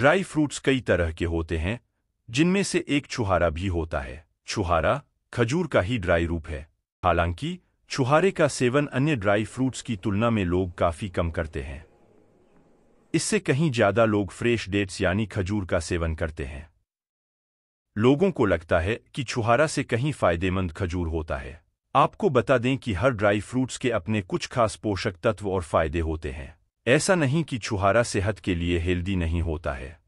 dry fruits कई तरह के होते हैं जिनमें से एक छुहारा भी होता है छुहारा खजूर का ही ड्राई रूप है हालांकि छुहारे का सेवन अन्य ड्राई फ्रूट्स की तुलना में लोग काफी कम करते हैं इससे कहीं ज्यादा लोग फ्रेश डेट्स यानी खजूर का सेवन करते हैं लोगों को लगता है कि छुहारा से कहीं फायदेमंद खजूर होता है आपको बता दें कि हर ड्राई फ्रूट्स के अपने कुछ खास पोषक तत्व और फायदे होते हैं ऐसा नहीं कि छुहारा सेहत के लिए हेल्दी नहीं होता है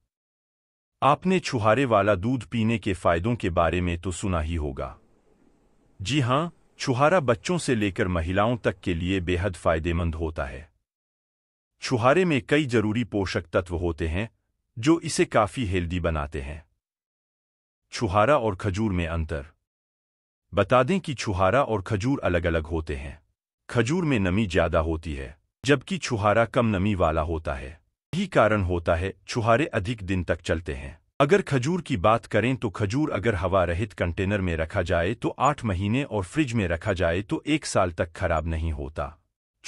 आपने छुहारे वाला दूध पीने के फायदों के बारे में तो सुना ही होगा जी हां छुहारा बच्चों से लेकर महिलाओं तक के लिए बेहद फायदेमंद होता है छुहारे में कई जरूरी पोषक तत्व होते हैं जो इसे काफी हेल्दी बनाते हैं छुहारा और खजूर में अंतर बता दें कि छुहारा और खजूर अलग अलग होते हैं खजूर में नमी ज्यादा होती है जबकि छुहारा कम नमी वाला होता है यही कारण होता है छुहारे अधिक दिन तक चलते हैं अगर खजूर की बात करें तो खजूर अगर हवा रहित कंटेनर में रखा जाए तो आठ महीने और फ्रिज में रखा जाए तो एक साल तक खराब नहीं होता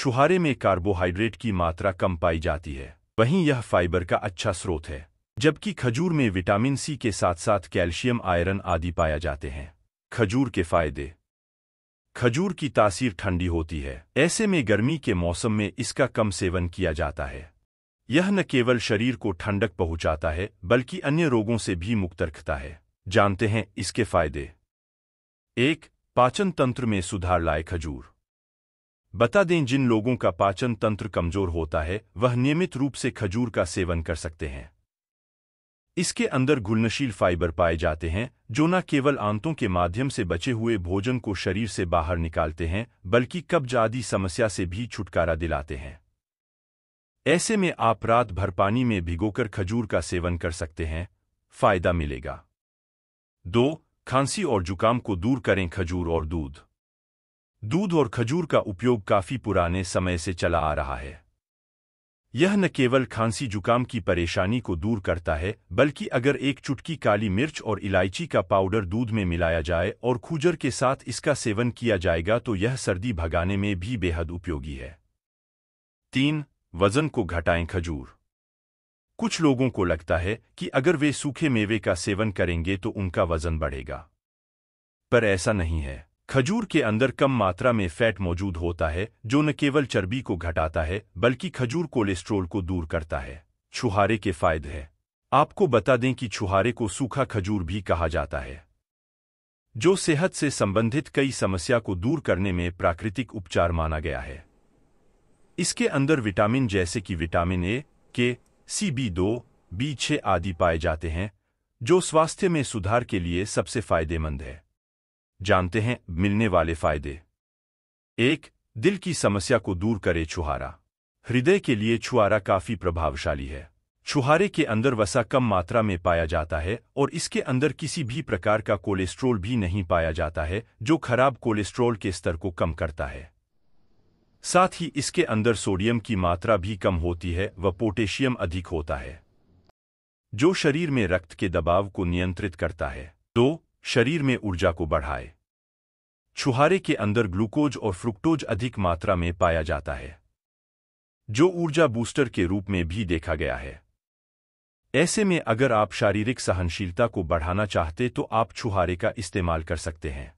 छुहारे में कार्बोहाइड्रेट की मात्रा कम पाई जाती है वहीं यह फाइबर का अच्छा स्रोत है जबकि खजूर में विटामिन सी के साथ साथ कैल्शियम आयरन आदि पाया जाते हैं खजूर के फायदे खजूर की तासीर ठंडी होती है ऐसे में गर्मी के मौसम में इसका कम सेवन किया जाता है यह न केवल शरीर को ठंडक पहुंचाता है बल्कि अन्य रोगों से भी मुक्त रखता है जानते हैं इसके फायदे एक पाचन तंत्र में सुधार लाए खजूर बता दें जिन लोगों का पाचन तंत्र कमजोर होता है वह नियमित रूप से खजूर का सेवन कर सकते हैं इसके अंदर घुलनशील फाइबर पाए जाते हैं जो न केवल आंतों के माध्यम से बचे हुए भोजन को शरीर से बाहर निकालते हैं बल्कि कब्ज आदि समस्या से भी छुटकारा दिलाते हैं ऐसे में आप रात भर पानी में भिगोकर खजूर का सेवन कर सकते हैं फायदा मिलेगा दो खांसी और जुकाम को दूर करें खजूर और दूध दूध और खजूर का उपयोग काफी पुराने समय से चला आ रहा है यह न केवल खांसी जुकाम की परेशानी को दूर करता है बल्कि अगर एक चुटकी काली मिर्च और इलायची का पाउडर दूध में मिलाया जाए और खूजर के साथ इसका सेवन किया जाएगा तो यह सर्दी भगाने में भी बेहद उपयोगी है तीन वजन को घटाएं खजूर कुछ लोगों को लगता है कि अगर वे सूखे मेवे का सेवन करेंगे तो उनका वजन बढ़ेगा पर ऐसा नहीं है खजूर के अंदर कम मात्रा में फैट मौजूद होता है जो न केवल चर्बी को घटाता है बल्कि खजूर कोलेस्ट्रोल को दूर करता है छुहारे के फायदे हैं आपको बता दें कि छुहारे को सूखा खजूर भी कहा जाता है जो सेहत से संबंधित कई समस्या को दूर करने में प्राकृतिक उपचार माना गया है इसके अंदर विटामिन जैसे कि विटामिन ए के सी बी दो बी छः आदि पाए जाते हैं जो स्वास्थ्य में सुधार के लिए सबसे फायदेमंद है जानते हैं मिलने वाले फायदे एक दिल की समस्या को दूर करे छुहारा हृदय के लिए छुहारा काफी प्रभावशाली है छुहारे के अंदर वसा कम मात्रा में पाया जाता है और इसके अंदर किसी भी प्रकार का कोलेस्ट्रोल भी नहीं पाया जाता है जो खराब कोलेस्ट्रोल के स्तर को कम करता है साथ ही इसके अंदर सोडियम की मात्रा भी कम होती है व पोटेशियम अधिक होता है जो शरीर में रक्त के दबाव को नियंत्रित करता है दो शरीर में ऊर्जा को बढ़ाए छुहारे के अंदर ग्लूकोज और फ्रुक्टोज अधिक मात्रा में पाया जाता है जो ऊर्जा बूस्टर के रूप में भी देखा गया है ऐसे में अगर आप शारीरिक सहनशीलता को बढ़ाना चाहते तो आप छुहारे का इस्तेमाल कर सकते हैं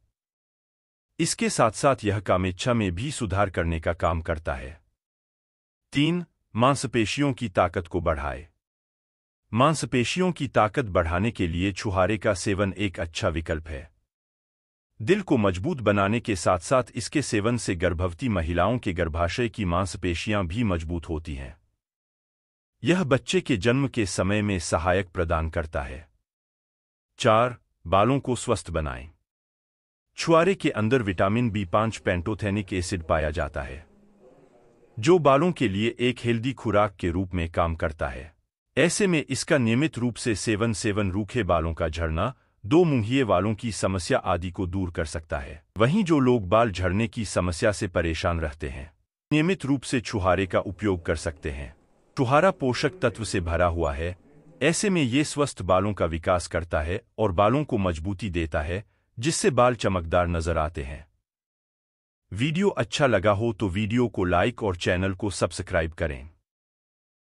इसके साथ साथ यह कामेच्छा में भी सुधार करने का काम करता है तीन मांसपेशियों की ताकत को बढ़ाए मांसपेशियों की ताकत बढ़ाने के लिए छुहारे का सेवन एक अच्छा विकल्प है दिल को मजबूत बनाने के साथ साथ इसके सेवन से गर्भवती महिलाओं के गर्भाशय की मांसपेशियां भी मजबूत होती हैं यह बच्चे के जन्म के समय में सहायक प्रदान करता है चार बालों को स्वस्थ बनाएं छुआरे के अंदर विटामिन बी पांच पेंटोथेनिक एसिड पाया जाता है जो बालों के लिए एक हेल्दी खुराक के रूप में काम करता है ऐसे में इसका नियमित रूप से सेवन सेवन रूखे बालों का झड़ना दो मुहिये वालों की समस्या आदि को दूर कर सकता है वहीं जो लोग बाल झड़ने की समस्या से परेशान रहते हैं नियमित रूप से छुहारे का उपयोग कर सकते हैं छुहारा पोषक तत्व से भरा हुआ है ऐसे में ये स्वस्थ बालों का विकास करता है और बालों को मजबूती देता है जिससे बाल चमकदार नजर आते हैं वीडियो अच्छा लगा हो तो वीडियो को लाइक और चैनल को सब्सक्राइब करें